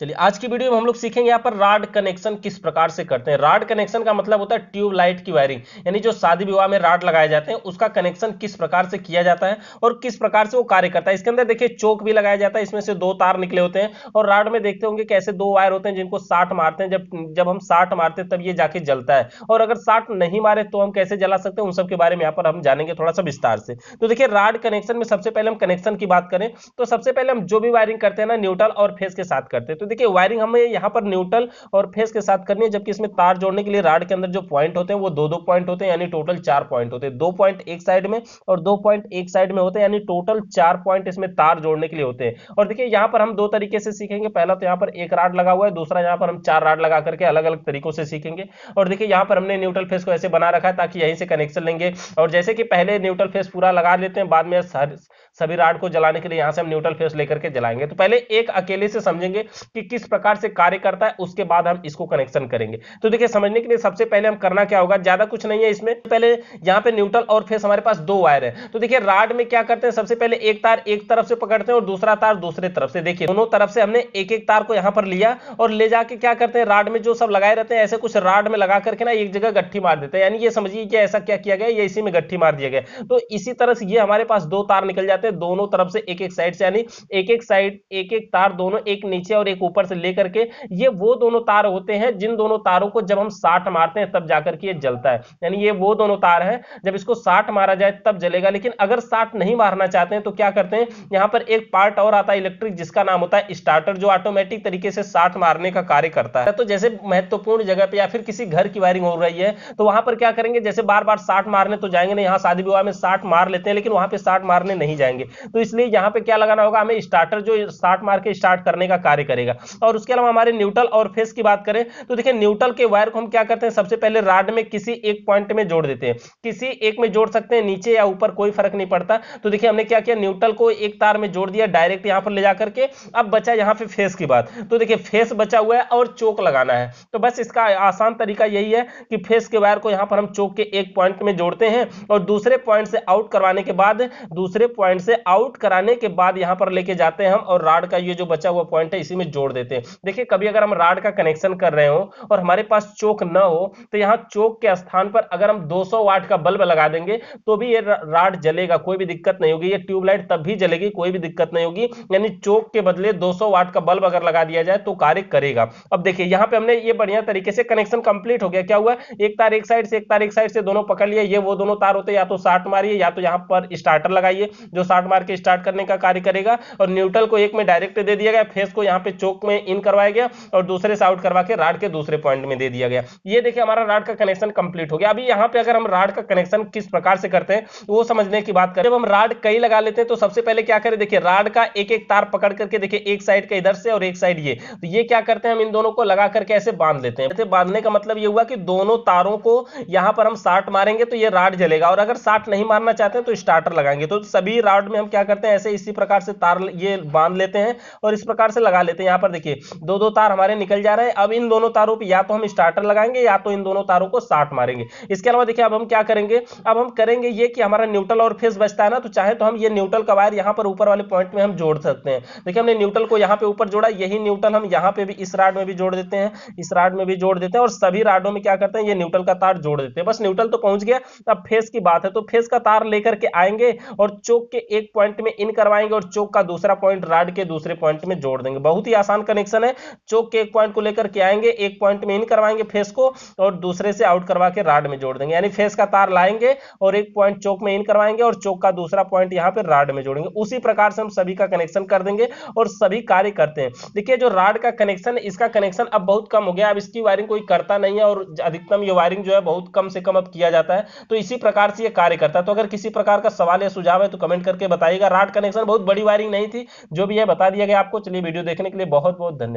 चलिए आज की वीडियो में हम लोग सीखेंगे यहाँ पर राड कनेक्शन किस प्रकार से करते हैं राड कनेक्शन का मतलब होता है ट्यूबलाइट की वायरिंग यानी जो शादी विवाह में राड लगाए जाते हैं उसका कनेक्शन किस प्रकार से किया जाता है और किस प्रकार से वो कार्य करता है इसके अंदर देखिए चौक भी लगाया जाता है इसमें से दो तार निकले होते हैं और राड में देखते होंगे कैसे दो वायर होते हैं जिनको साठ मारते हैं जब जब हम साठ मारते हैं तब ये जाके जलता है और अगर साठ नहीं मारे तो हम कैसे जला सकते हैं उन सबके बारे में यहाँ पर हम जानेंगे थोड़ा सा विस्तार से तो देखिए राड कनेक्शन में सबसे पहले हम कनेक्शन की बात करें तो सबसे पहले हम जो भी वायरिंग करते हैं ना न्यूट्रल और फेस के साथ करते हैं तो तो देखिए वायरिंग हमें यहाँ पर न्यूट्रल और फेस के साथ करनी है जबकि इसमें तार जोड़ने के लिए राड के अंदर जो पॉइंट होते हैं वो दो दो पॉइंट होते हैं यानी टोटल चार पॉइंट होते हैं दो पॉइंट एक साइड में और दो पॉइंट एक साइड में होते हैं यानी टोटल चार पॉइंट इसमें तार जोड़ने के लिए होते हैं और देखिए यहाँ पर हम दो तरीके से सीखेंगे पहला तो यहाँ पर एक राड लगा हुआ है दूसरा यहाँ पर हम चार राड लगा करके अलग अलग तरीकों से सीखेंगे और देखिए यहाँ पर हमने न्यूट्रल फेस को ऐसे बना रखा है ताकि यहीं से कनेक्शन लेंगे और जैसे कि पहले न्यूट्रल फेस पूरा लगा लेते हैं बाद में सभी राड को जलाने के लिए यहाँ से हम न्यूट्रल फेस लेकर के जलाएंगे तो पहले एक अकेले से समझेंगे कि किस प्रकार से कार्य करता है उसके बाद हम इसको कनेक्शन करेंगे तो देखिए समझने के लिए सबसे पहले हम करना क्या होगा ज्यादा कुछ नहीं है इसमें पहले यहाँ पे न्यूट्रल और फेस हमारे पास दो वायर है तो देखिए राड में क्या करते हैं सबसे पहले एक तार एक तरफ से पकड़ते हैं और दूसरा तार दूसरे तरफ से देखिए दोनों तरफ से हमने एक एक तार को यहाँ पर लिया और ले जाके क्या करते हैं राड में जो सब लगाए रहते हैं ऐसे कुछ राड में लगा करके ना एक जगह गट्ठी मार देते हैं यानी ये समझिए कि ऐसा क्या किया गया ये इसी में गट्ठी मार दिया गया तो इसी तरह से ये हमारे पास दो तार निकल जाते हैं दोनों तरफ से एक एक साइड से यानी एक एक साइड एक एक तार दोनों एक नीचे और एक ऊपर से लेकर के ये वो दोनों तार होते हैं जिन दोनों तारों को जब हम साठ मारते हैं तब जाकर के ये जलता है यानी ये वो दोनों तार है जब इसको साठ मारा जाए तब जलेगा लेकिन अगर साठ नहीं मारना चाहते हैं तो क्या करते हैं यहां पर एक पार्ट और आता है इलेक्ट्रिक जिसका नाम होता है स्टार्टर जो ऑटोमेटिक तरीके से साठ मारने का कार्य करता है तो जैसे महत्वपूर्ण जगह पर या फिर किसी घर की वायरिंग हो रही है तो वहां पर क्या करेंगे जैसे बार बार साठ मारने तो जाएंगे नहीं शादी विवाह में साठ मार लेते हैं लेकिन वहां पर साठ मारने नहीं जाएंगे तो इसलिए यहां पर क्या लगाना होगा हमें स्टार्टर जो साठ मार के स्टार्ट करने का कार्य करेगा जाएगा और उसके अलावा हमारे न्यूट्रल और फेस की बात करें तो देखिए न्यूट्रल के वायर को हम क्या करते हैं सबसे पहले राड में किसी एक पॉइंट में जोड़ देते हैं किसी एक में जोड़ सकते हैं नीचे या ऊपर कोई फर्क नहीं पड़ता तो देखिए हमने क्या किया न्यूट्रल को एक तार में जोड़ दिया डायरेक्ट यहां पर ले जाकर के अब बचा यहां पे फेस की बात तो देखिए फेस बचा हुआ है और चोक लगाना है तो बस इसका आसान तरीका यही है कि फेस के वायर को यहां पर हम चोक के एक पॉइंट में जोड़ते हैं और दूसरे पॉइंट से आउट करवाने के बाद दूसरे पॉइंट से आउट कराने के बाद यहां पर लेके जाते हैं हम और राड का ये जो बचा हुआ पॉइंट है इसी में जोड़ छोड़ देते हैं देखिए कभी अगर हम राड का कनेक्शन कर रहे हो और हमारे पास चोक न हो तो यहाँ चोक के स्थान पर अगर हम 200 वाट का बल्ब लगा देंगे तो भी ये राड जलेगा कोई भी दिक्कत नहीं होगी ये ट्यूबलाइट तब भी जलेगी कोई भी दिक्कत नहीं होगी यानी चोक के बदले दो वाट का बल्ब अगर लगा दिया जाए तो कार्य करेगा अब देखिए यहाँ पे हमने ये बढ़िया तरीके से कनेक्शन कंप्लीट हो गया क्या हुआ एक तार एक साइड से एक तार एक साइड से दोनों पकड़ लिया ये वो दोनों तार होते या तो साट मारिए या तो यहाँ पर स्टार्टर लगाइए जो साट मार के स्टार्ट करने का कार्य करेगा और न्यूट्रल को एक में डायरेक्ट दे दिया गया फेस को यहाँ पे चोक चौक में इन करवाया गया और दूसरे से आउट करवा के राड के दूसरे पॉइंट में दे दिया गया ये देखिए हमारा राड का कनेक्शन कंप्लीट हो गया अभी यहाँ पे अगर हम राड का कनेक्शन किस प्रकार से करते हैं वो समझने की बात करें जब हम राड कई लगा लेते हैं तो सबसे पहले क्या करें देखिए राड का एक एक तार पकड़ करके देखिए एक साइड का इधर से और एक साइड ये तो ये क्या करते हैं हम इन दोनों को लगा करके ऐसे बांध लेते हैं बांधने का मतलब ये हुआ कि दोनों तारों को यहाँ पर हम साठ मारेंगे तो ये राड जलेगा और अगर साठ नहीं मारना चाहते तो स्टार्टर लगाएंगे तो सभी राड में हम क्या करते हैं ऐसे इसी प्रकार से तार ये बांध लेते हैं और इस प्रकार से लगा लेते हैं यहाँ पर देखिए दो दो तार हमारे निकल जा रहे हैं अब इन दोनों तारों पे या तो हम स्टार्टर लगाएंगे या तो इन दोनों तारों को साट मारेंगे इसके अलावा देखिए अब हम क्या करेंगे अब हम करेंगे ये कि हमारा न्यूट्रल और फेस बचता है ना तो चाहे तो हम ये न्यूट्रल का वायर यहाँ पर ऊपर वाले पॉइंट में हम जोड़ सकते हैं देखिए हमने न्यूट्रल को यहाँ पे ऊपर जोड़ा यही न्यूट्रल हम यहाँ पे भी इस राड में भी जोड़ देते हैं इस राड में भी जोड़ देते हैं और सभी राडों में क्या करते हैं ये न्यूट्रल का तार जोड़ देते हैं बस न्यूट्रल तो पहुंच गया अब फेस की बात है तो फेस का तार लेकर के आएंगे और चौक के एक पॉइंट में इन करवाएंगे और चौक का दूसरा पॉइंट राड के दूसरे पॉइंट में जोड़ देंगे बहुत ही आसान कनेक्शन है चौक के एक पॉइंट को लेकर के आएंगे एक पॉइंट में इन करवाएंगे फेस को और दूसरे से आउट करवा के राड में जोड़ देंगे यानी फेस का तार लाएंगे और एक पॉइंट चौक में इन करवाएंगे और चौक का दूसरा पॉइंट यहाँ पे राड में जोड़ेंगे उसी प्रकार से हम सभी का कनेक्शन कर देंगे और सभी कार्य करते हैं देखिए जो राड का कनेक्शन इसका कनेक्शन अब बहुत कम हो गया अब इसकी वायरिंग कोई करता नहीं है और अधिकतम ये वायरिंग जो है बहुत कम से कम अब किया जाता है तो इसी प्रकार से ये कार्य करता है तो अगर किसी प्रकार का सवाल या सुझाव है तो कमेंट करके बताइएगा राड कनेक्शन बहुत बड़ी वायरिंग नहीं थी जो भी है बता दिया गया आपको चलिए वीडियो देखने के लिए बहुत बहुत धन्यवाद